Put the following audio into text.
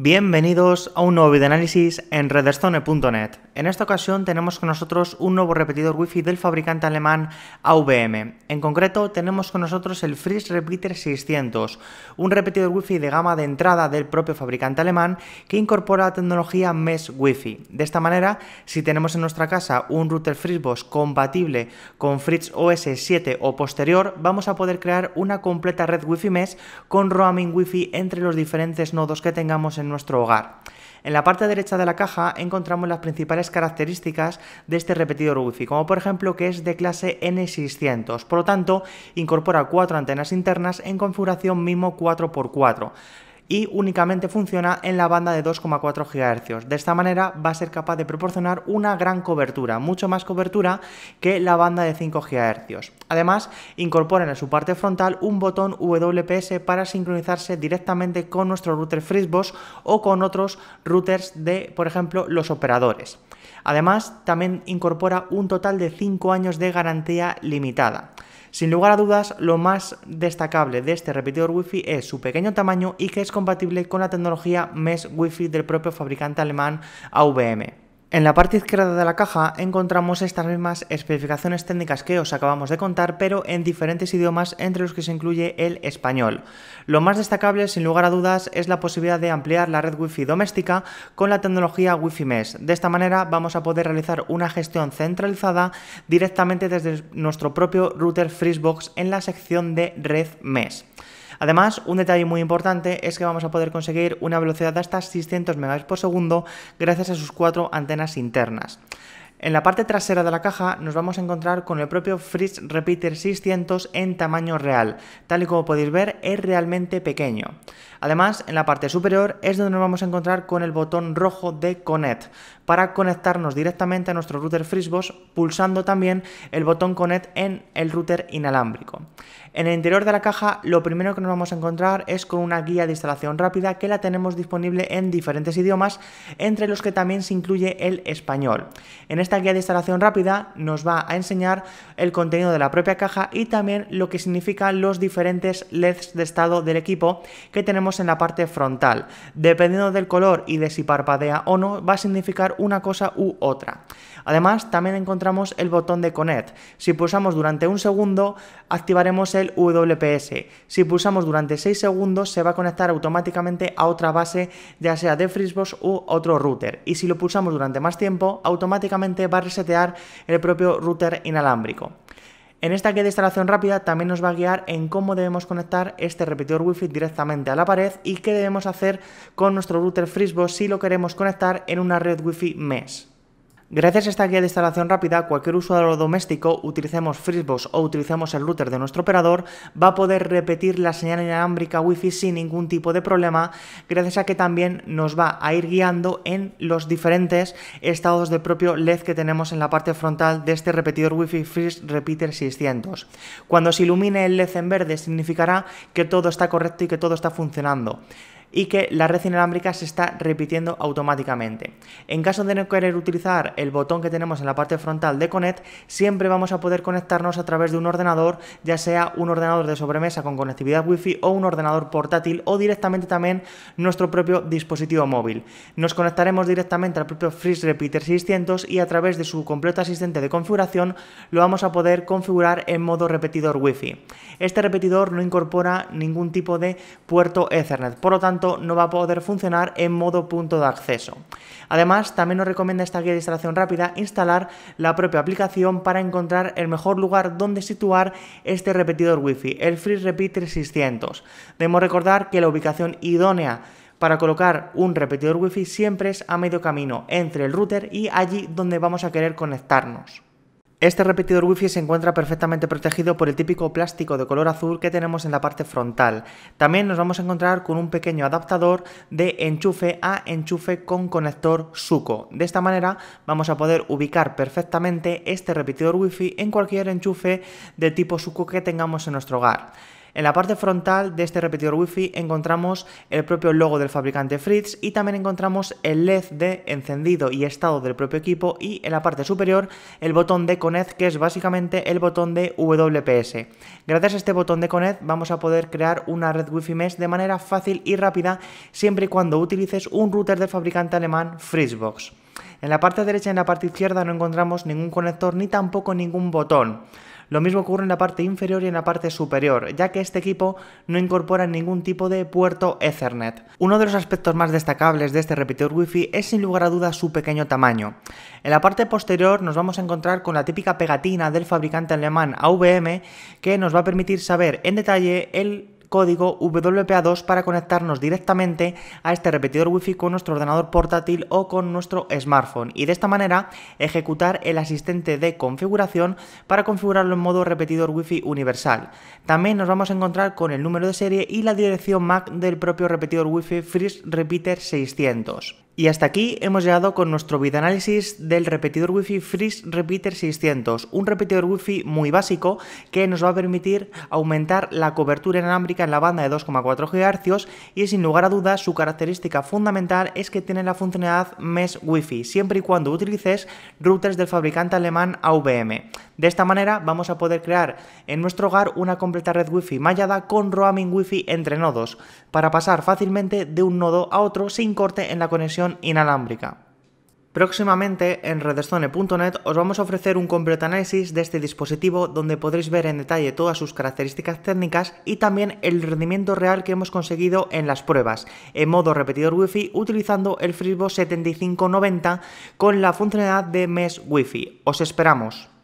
Bienvenidos a un nuevo análisis en redstone.net. En esta ocasión tenemos con nosotros un nuevo repetidor Wi-Fi del fabricante alemán AVM. En concreto tenemos con nosotros el Fritz Repeater 600, un repetidor Wi-Fi de gama de entrada del propio fabricante alemán que incorpora la tecnología Mesh Wi-Fi. De esta manera, si tenemos en nuestra casa un router Fritzbox compatible con Fritz OS 7 o posterior, vamos a poder crear una completa red Wi-Fi Mesh con roaming Wi-Fi entre los diferentes nodos que tengamos en nuestro hogar. En la parte derecha de la caja encontramos las principales características de este repetidor wi como por ejemplo que es de clase N600, por lo tanto incorpora cuatro antenas internas en configuración MIMO 4x4 y únicamente funciona en la banda de 2,4 GHz. De esta manera va a ser capaz de proporcionar una gran cobertura, mucho más cobertura que la banda de 5 GHz. Además, incorpora en su parte frontal un botón WPS para sincronizarse directamente con nuestro router Frisbos o con otros routers de, por ejemplo, los operadores. Además, también incorpora un total de 5 años de garantía limitada. Sin lugar a dudas, lo más destacable de este repetidor wifi es su pequeño tamaño y que es compatible con la tecnología mesh Wifi del propio fabricante alemán AVM. En la parte izquierda de la caja encontramos estas mismas especificaciones técnicas que os acabamos de contar, pero en diferentes idiomas entre los que se incluye el español. Lo más destacable, sin lugar a dudas, es la posibilidad de ampliar la red Wi-Fi doméstica con la tecnología Wi-Fi Mesh. De esta manera vamos a poder realizar una gestión centralizada directamente desde nuestro propio router Freezebox en la sección de red Mesh. Además, un detalle muy importante es que vamos a poder conseguir una velocidad de hasta 600 por segundo gracias a sus cuatro antenas internas. En la parte trasera de la caja nos vamos a encontrar con el propio Fritz Repeater 600 en tamaño real, tal y como podéis ver es realmente pequeño. Además, en la parte superior es donde nos vamos a encontrar con el botón rojo de Connect, para conectarnos directamente a nuestro router Frisbos pulsando también el botón Connect en el router inalámbrico. En el interior de la caja, lo primero que nos vamos a encontrar es con una guía de instalación rápida que la tenemos disponible en diferentes idiomas, entre los que también se incluye el español. En este esta guía de instalación rápida nos va a enseñar el contenido de la propia caja y también lo que significan los diferentes LEDs de estado del equipo que tenemos en la parte frontal. Dependiendo del color y de si parpadea o no, va a significar una cosa u otra. Además, también encontramos el botón de Connect. Si pulsamos durante un segundo, activaremos el WPS. Si pulsamos durante 6 segundos, se va a conectar automáticamente a otra base, ya sea de Frisbos u otro router. Y si lo pulsamos durante más tiempo, automáticamente va a resetear el propio router inalámbrico. En esta guía de instalación rápida también nos va a guiar en cómo debemos conectar este repetidor Wi-Fi directamente a la pared y qué debemos hacer con nuestro router Frisbo si lo queremos conectar en una red Wi-Fi mesh. Gracias a esta guía de instalación rápida, cualquier usuario doméstico, utilicemos FreezeBox o utilicemos el router de nuestro operador, va a poder repetir la señal inalámbrica Wi-Fi sin ningún tipo de problema, gracias a que también nos va a ir guiando en los diferentes estados de propio LED que tenemos en la parte frontal de este repetidor Wi-Fi Freeze Repeater 600. Cuando se ilumine el LED en verde significará que todo está correcto y que todo está funcionando y que la red inalámbrica se está repitiendo automáticamente. En caso de no querer utilizar el botón que tenemos en la parte frontal de Connect, siempre vamos a poder conectarnos a través de un ordenador, ya sea un ordenador de sobremesa con conectividad wifi o un ordenador portátil o directamente también nuestro propio dispositivo móvil. Nos conectaremos directamente al propio Freeze Repeater 600 y a través de su completo asistente de configuración lo vamos a poder configurar en modo repetidor wifi. Este repetidor no incorpora ningún tipo de puerto Ethernet, por lo tanto no va a poder funcionar en modo punto de acceso. Además, también nos recomienda esta guía de instalación rápida instalar la propia aplicación para encontrar el mejor lugar donde situar este repetidor Wi-Fi, el Free Repeat Debemos recordar que la ubicación idónea para colocar un repetidor Wi-Fi siempre es a medio camino entre el router y allí donde vamos a querer conectarnos. Este repetidor wifi se encuentra perfectamente protegido por el típico plástico de color azul que tenemos en la parte frontal. También nos vamos a encontrar con un pequeño adaptador de enchufe a enchufe con conector suco. De esta manera vamos a poder ubicar perfectamente este repetidor wifi en cualquier enchufe de tipo suco que tengamos en nuestro hogar. En la parte frontal de este repetidor Wi-Fi encontramos el propio logo del fabricante Fritz y también encontramos el LED de encendido y estado del propio equipo y en la parte superior el botón de Connect que es básicamente el botón de WPS. Gracias a este botón de Connect vamos a poder crear una red Wi-Fi mesh de manera fácil y rápida siempre y cuando utilices un router del fabricante alemán Fritzbox. En la parte derecha y en la parte izquierda no encontramos ningún conector ni tampoco ningún botón. Lo mismo ocurre en la parte inferior y en la parte superior, ya que este equipo no incorpora ningún tipo de puerto Ethernet. Uno de los aspectos más destacables de este repetidor wifi es sin lugar a dudas su pequeño tamaño. En la parte posterior nos vamos a encontrar con la típica pegatina del fabricante alemán AVM que nos va a permitir saber en detalle el código WPA2 para conectarnos directamente a este repetidor Wi-Fi con nuestro ordenador portátil o con nuestro smartphone y de esta manera ejecutar el asistente de configuración para configurarlo en modo repetidor Wi-Fi universal. También nos vamos a encontrar con el número de serie y la dirección MAC del propio repetidor Wi-Fi Freeze Repeater 600. Y hasta aquí hemos llegado con nuestro análisis del repetidor Wi-Fi Freeze Repeater 600, un repetidor Wi-Fi muy básico que nos va a permitir aumentar la cobertura inalámbrica en la banda de 2,4 GHz y sin lugar a dudas su característica fundamental es que tiene la funcionalidad Mesh Wi-Fi, siempre y cuando utilices routers del fabricante alemán AVM. De esta manera vamos a poder crear en nuestro hogar una completa red Wi-Fi mallada con roaming Wi-Fi entre nodos, para pasar fácilmente de un nodo a otro sin corte en la conexión inalámbrica. Próximamente en redestone.net os vamos a ofrecer un completo análisis de este dispositivo donde podréis ver en detalle todas sus características técnicas y también el rendimiento real que hemos conseguido en las pruebas, en modo repetidor Wi-Fi utilizando el Frisbo 7590 con la funcionalidad de Mesh Wi-Fi. Os esperamos.